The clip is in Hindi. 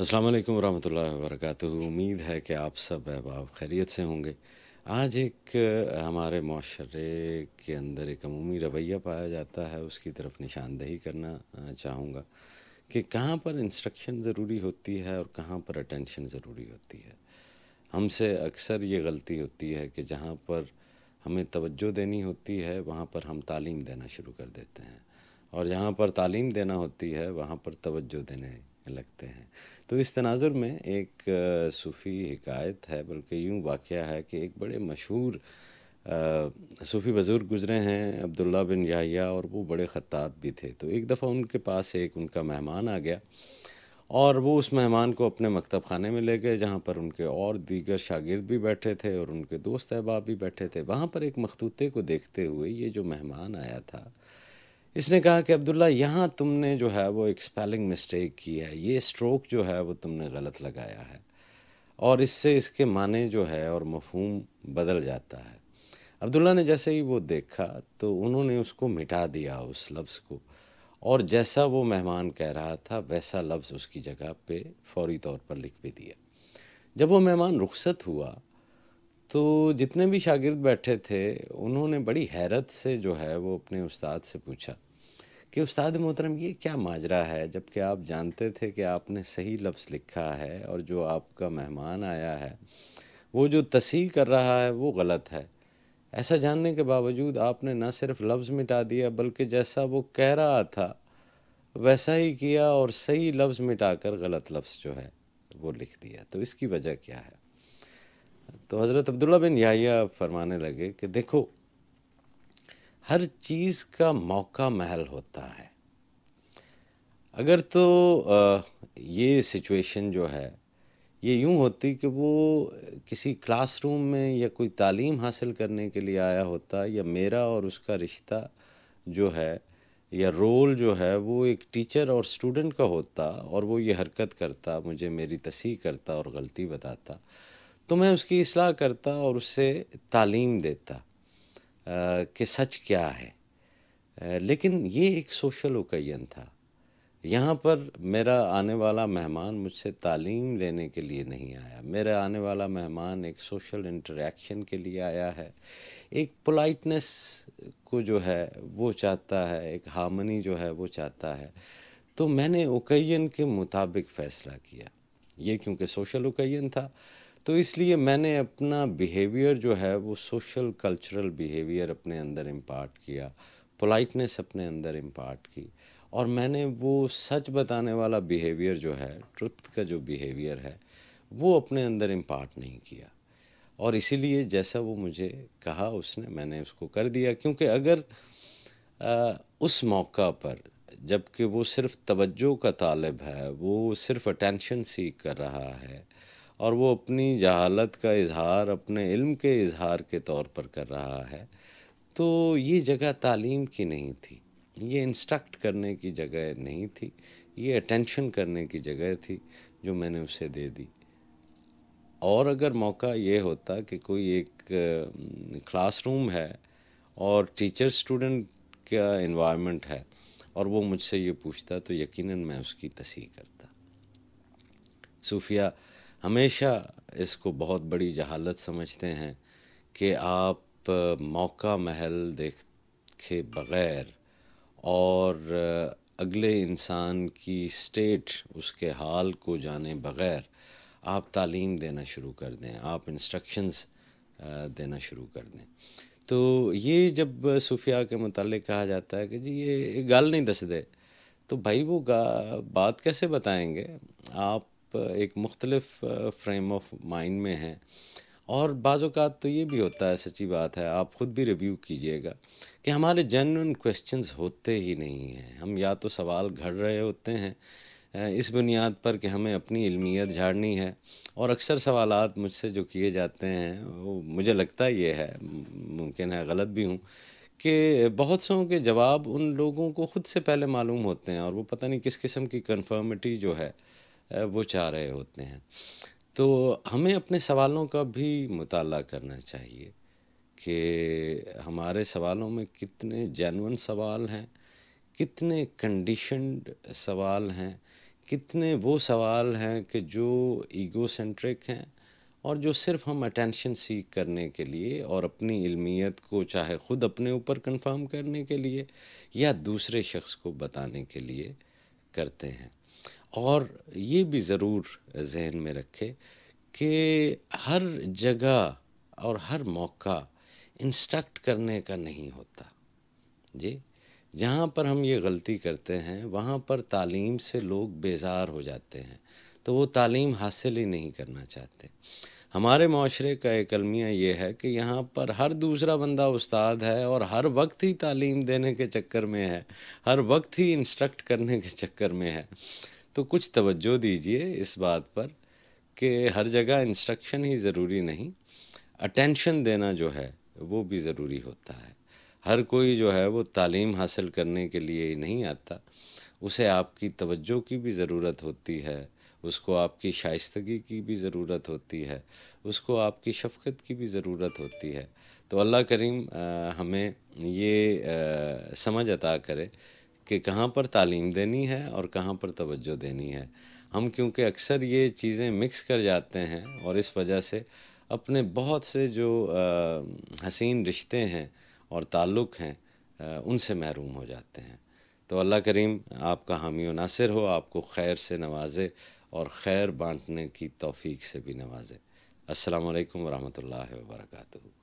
अस्सलाम वालेकुम रहमतुल्लाहि वरक़ उम्मीद है कि आप सब अहबाब खैरियत से होंगे आज एक हमारे माशरे के अंदर एक अमूमी रवैया पाया जाता है उसकी तरफ निशानदेही करना चाहूँगा कि कहाँ पर इंस्ट्रक्शन ज़रूरी होती है और कहाँ पर अटेंशन ज़रूरी होती है हमसे अक्सर ये गलती होती है कि जहाँ पर हमें तवज्जो देनी होती है वहाँ पर हम तालीम देना शुरू कर देते हैं और जहाँ पर तालीम देना होती है वहाँ पर तवज्जो देने लगते हैं तो इस तनाजुर में एक सूफ़ी हकायत है बल्कि यूँ वाक़ है कि एक बड़े मशहूर सूफ़ी बज़ुर्ग गुज़रे हैं अब्दुल्ला बिन याहिया और वो बड़े ख़त्ात भी थे तो एक दफ़ा उनके पास एक उनका मेहमान आ गया और वो उस मेहमान को अपने मकतब खाने में ले गए जहाँ पर उनके और दीगर शागिर्द भी बैठे थे और उनके दोस्त अहबाब भी बैठे थे वहाँ पर एक मखतूते को देखते हुए ये जो मेहमान आया था इसने कहा कि अब्दुल्ला यहाँ तुमने जो है वो एक स्पेलिंग मिस्टेक की है ये स्ट्रोक जो है वो तुमने गलत लगाया है और इससे इसके माने जो है और मफहम बदल जाता है अब्दुल्ला ने जैसे ही वो देखा तो उन्होंने उसको मिटा दिया उस लफ्ज़ को और जैसा वो मेहमान कह रहा था वैसा लफ्ज़ उसकी जगह पे फौरी तौर पर लिख भी दिया जब वो मेहमान रुखसत हुआ तो जितने भी शागिर्द बैठे थे उन्होंने बड़ी हैरत से जो है वो अपने उस्ताद से पूछा कि उस्ताद मोहतरम ये क्या माजरा है जबकि आप जानते थे कि आपने सही लफ्ज़ लिखा है और जो आपका मेहमान आया है वो जो तसीह कर रहा है वो गलत है ऐसा जानने के बावजूद आपने ना सिर्फ लफ्ज़ मिटा दिया बल्कि जैसा वो कह रहा था वैसा ही किया और सही लफ्ज़ मिटाकर गलत लफ्ज़ जो है वो लिख दिया तो इसकी वजह क्या है तो हज़रत अब्दुल्ला बिन याहिया फरमाने लगे कि देखो हर चीज़ का मौका महल होता है अगर तो ये सिचुएशन जो है ये यूँ होती कि वो किसी क्लासरूम में या कोई तालीम हासिल करने के लिए आया होता या मेरा और उसका रिश्ता जो है या रोल जो है वो एक टीचर और स्टूडेंट का होता और वो ये हरकत करता मुझे मेरी तसीह करता और गलती बताता तो मैं उसकी असलाह करता और उससे तालीम देता कि सच क्या है लेकिन ये एक सोशल ओकैन था यहाँ पर मेरा आने वाला मेहमान मुझसे तालीम लेने के लिए नहीं आया मेरा आने वाला मेहमान एक सोशल इंटरेक्शन के लिए आया है एक पोलाइटनेस को जो है वो चाहता है एक हार्मनी जो है वो चाहता है तो मैंने ओकैन के मुताबिक फ़ैसला किया ये क्योंकि सोशल ओकैन था तो इसलिए मैंने अपना बिहेवियर जो है वो सोशल कल्चरल बिहेवियर अपने अंदर इम्पार्ट किया पोलाइटनेस अपने अंदर इम्पार्ट की और मैंने वो सच बताने वाला बिहेवियर जो है ट्रुथ का जो बिहेवियर है वो अपने अंदर इम्पार्ट नहीं किया और इसीलिए जैसा वो मुझे कहा उसने मैंने उसको कर दिया क्योंकि अगर आ, उस मौका पर जबकि वो सिर्फ तवज्जो का तालब है वो सिर्फ अटेंशन सीख कर रहा है और वो अपनी जहालत का इजहार अपने इल्म के इजहार के तौर पर कर रहा है तो ये जगह तालीम की नहीं थी ये इंस्ट्रक्ट करने की जगह नहीं थी ये अटेंशन करने की जगह थी जो मैंने उसे दे दी और अगर मौका ये होता कि कोई एक क्लासरूम है और टीचर स्टूडेंट का इन्वायरमेंट है और वो मुझसे ये पूछता तो यकीनन मैं उसकी तसीह करता सूफिया हमेशा इसको बहुत बड़ी जहालत समझते हैं कि आप मौका महल देख के बग़ैर और अगले इंसान की स्टेट उसके हाल को जाने बग़ैर आप तालीम देना शुरू कर दें आप इंस्ट्रक्शंस देना शुरू कर दें तो ये जब सूफिया के मतलब कहा जाता है कि जी ये गाल नहीं दस दे तो भाई वो गा बात कैसे बताएंगे आप एक मुख्तलफ फ्रेम ऑफ माइंड में हैं और बाज़ात तो ये भी होता है सच्ची बात है आप ख़ुद भी रिव्यू कीजिएगा कि हमारे जनरल क्वेश्चंस होते ही नहीं हैं हम या तो सवाल घड़ रहे होते हैं इस बुनियाद पर कि हमें अपनी इलमियत झाड़नी है और अक्सर सवाल मुझसे जो किए जाते हैं वो मुझे लगता ये है मुमकिन है गलत भी हूँ कि बहुत सों के जवाब उन लोगों को ख़ुद से पहले मालूम होते हैं और वो पता नहीं किस किस्म की कन्फर्मिटी जो है वो चाह रहे होते हैं तो हमें अपने सवालों का भी मुताल करना चाहिए कि हमारे सवालों में कितने जैनवन सवाल हैं कितने कंडीशनड सवाल हैं कितने वो सवाल हैं कि जो ईगो सेंट्रिक हैं और जो सिर्फ हम अटेंशन सीख करने के लिए और अपनी इल्मियत को चाहे ख़ुद अपने ऊपर कंफर्म करने के लिए या दूसरे शख्स को बताने के लिए करते हैं और ये भी ज़रूर जहन में रखे कि हर जगह और हर मौका इंस्ट्रक्ट करने का नहीं होता जी जहाँ पर हम ये गलती करते हैं वहाँ पर तालीम से लोग बेजार हो जाते हैं तो वो तालीम हासिल ही नहीं करना चाहते हमारे माशरे का एक अलमिया ये है कि यहाँ पर हर दूसरा बंदा उस्ताद है और हर वक्त ही तालीम देने के चक्कर में है हर वक्त ही इंस्ट्रक्ट करने के चक्कर में है तो कुछ तवज्जो दीजिए इस बात पर कि हर जगह इंस्ट्रक्शन ही ज़रूरी नहीं अटेंशन देना जो है वो भी ज़रूरी होता है हर कोई जो है वो तालीम हासिल करने के लिए ही नहीं आता उसे आपकी तवज्जो की भी ज़रूरत होती है उसको आपकी शाइस्तगी की भी ज़रूरत होती है उसको आपकी शफकत की भी ज़रूरत होती है तो अल्लाह करीम आ, हमें ये आ, समझ अता करे कि कहाँ पर तालीम देनी है और कहाँ पर तवज्जो देनी है हम क्योंकि अक्सर ये चीज़ें मिक्स कर जाते हैं और इस वजह से अपने बहुत से जो आ, हसीन रिश्ते हैं और ताल्लुक़ हैं उनसे महरूम हो जाते हैं तो अल्लाह करीम आपका हामी नासिर हो आपको खैर से नवाजे और खैर बांटने की तौफीक से भी नवाजे असलकम वरहमल वर्का